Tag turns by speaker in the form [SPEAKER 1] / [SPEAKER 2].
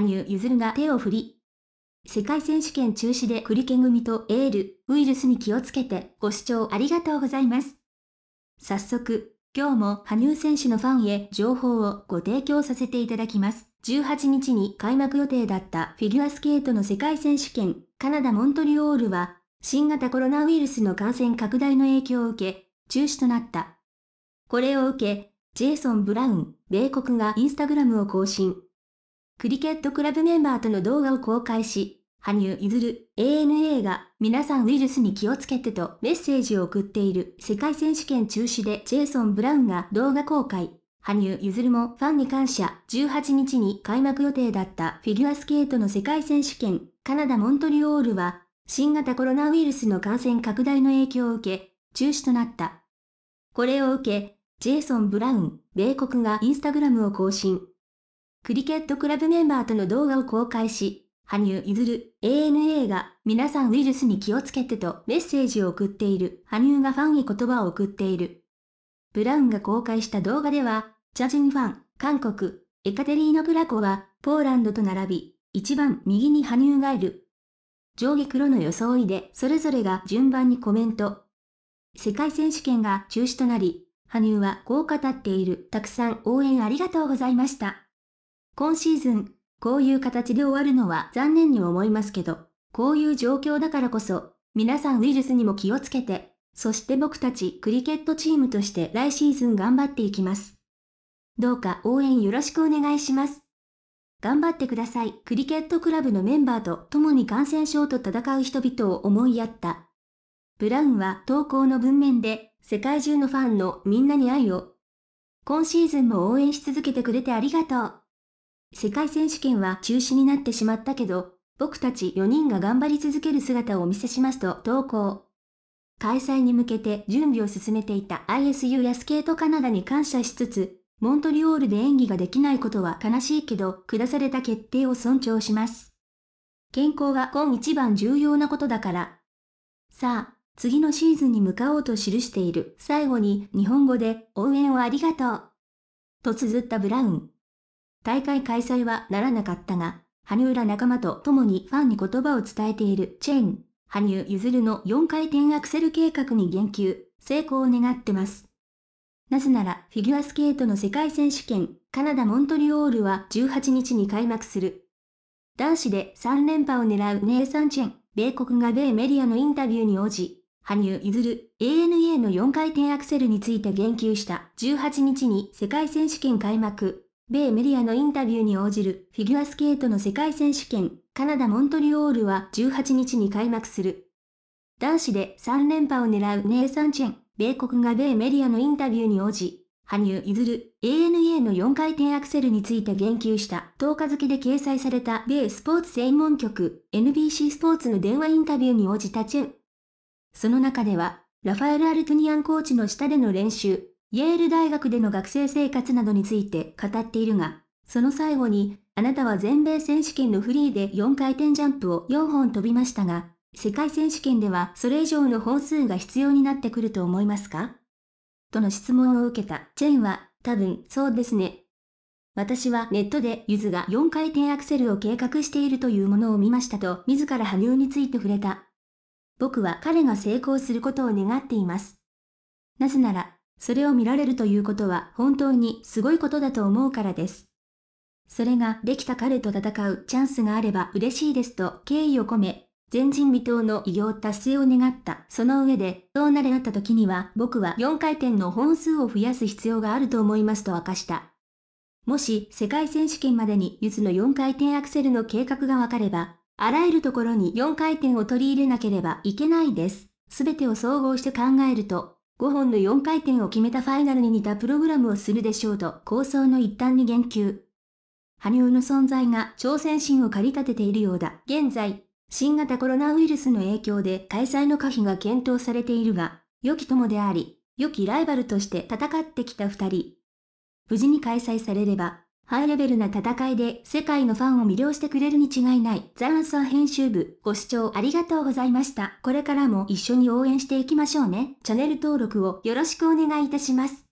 [SPEAKER 1] 羽生結弦が手を振り、世界選手権中止でクリケ組とエール、ウイルスに気をつけてご視聴ありがとうございます。早速、今日も羽生選手のファンへ情報をご提供させていただきます。18日に開幕予定だったフィギュアスケートの世界選手権、カナダ・モントリオールは、新型コロナウイルスの感染拡大の影響を受け、中止となった。これを受け、ジェイソン・ブラウン、米国がインスタグラムを更新。クリケットクラブメンバーとの動画を公開し、羽生結弦 ANA が皆さんウイルスに気をつけてとメッセージを送っている世界選手権中止でジェイソン・ブラウンが動画公開。羽生結弦もファンに感謝。18日に開幕予定だったフィギュアスケートの世界選手権カナダ・モントリオールは新型コロナウイルスの感染拡大の影響を受け中止となった。これを受け、ジェイソン・ブラウン、米国がインスタグラムを更新。クリケットクラブメンバーとの動画を公開し、羽生結弦 ANA が皆さんウイルスに気をつけてとメッセージを送っている羽生がファンへ言葉を送っている。ブラウンが公開した動画では、チャジンファン、韓国、エカテリーノ・プラコはポーランドと並び、一番右に羽生がいる。上下黒の装いでそれぞれが順番にコメント。世界選手権が中止となり、羽生はこう語っている。たくさん応援ありがとうございました。今シーズン、こういう形で終わるのは残念に思いますけど、こういう状況だからこそ、皆さんウイルスにも気をつけて、そして僕たちクリケットチームとして来シーズン頑張っていきます。どうか応援よろしくお願いします。頑張ってください。クリケットクラブのメンバーと共に感染症と戦う人々を思いやった。ブラウンは投稿の文面で、世界中のファンのみんなに愛を。今シーズンも応援し続けてくれてありがとう。世界選手権は中止になってしまったけど、僕たち4人が頑張り続ける姿をお見せしますと投稿。開催に向けて準備を進めていた ISU やスケートカナダに感謝しつつ、モントリオールで演技ができないことは悲しいけど、下された決定を尊重します。健康が今一番重要なことだから。さあ、次のシーズンに向かおうと記している最後に日本語で応援をありがとう。と綴ったブラウン。大会開催はならなかったが、羽生ら仲間と共にファンに言葉を伝えているチェン、羽生譲るの4回転アクセル計画に言及、成功を願ってます。なぜなら、フィギュアスケートの世界選手権、カナダ・モントリオールは18日に開幕する。男子で3連覇を狙うネイサン・チェン、米国が米メディアのインタビューに応じ、羽生譲る ANA の4回転アクセルについて言及した18日に世界選手権開幕。米メディアのインタビューに応じるフィギュアスケートの世界選手権カナダ・モントリオールは18日に開幕する。男子で3連覇を狙うネイサン・チェン、米国が米メディアのインタビューに応じ、羽生結弦 ANA の4回転アクセルについて言及した10日付で掲載された米スポーツ専門局 NBC スポーツの電話インタビューに応じたチェン。その中では、ラファエル・アルトニアンコーチの下での練習、イェール大学での学生生活などについて語っているが、その最後に、あなたは全米選手権のフリーで4回転ジャンプを4本飛びましたが、世界選手権ではそれ以上の本数が必要になってくると思いますかとの質問を受けたチェンは、多分そうですね。私はネットでユズが4回転アクセルを計画しているというものを見ましたと自ら羽生について触れた。僕は彼が成功することを願っています。なぜならそれを見られるということは本当にすごいことだと思うからです。それができた彼と戦うチャンスがあれば嬉しいですと敬意を込め、前人未到の偉業達成を願った。その上で、そうなれあった時には僕は4回転の本数を増やす必要があると思いますと明かした。もし世界選手権までにゆずの4回転アクセルの計画がわかれば、あらゆるところに4回転を取り入れなければいけないです。すべてを総合して考えると、5本の4回転を決めたファイナルに似たプログラムをするでしょうと構想の一端に言及。羽生の存在が挑戦心を駆り立てているようだ。現在、新型コロナウイルスの影響で開催の可否が検討されているが、良き友であり、良きライバルとして戦ってきた2人。無事に開催されれば、ハイレベルな戦いで世界のファンを魅了してくれるに違いない。ザ・ランサー編集部、ご視聴ありがとうございました。これからも一緒に応援していきましょうね。チャンネル登録をよろしくお願いいたします。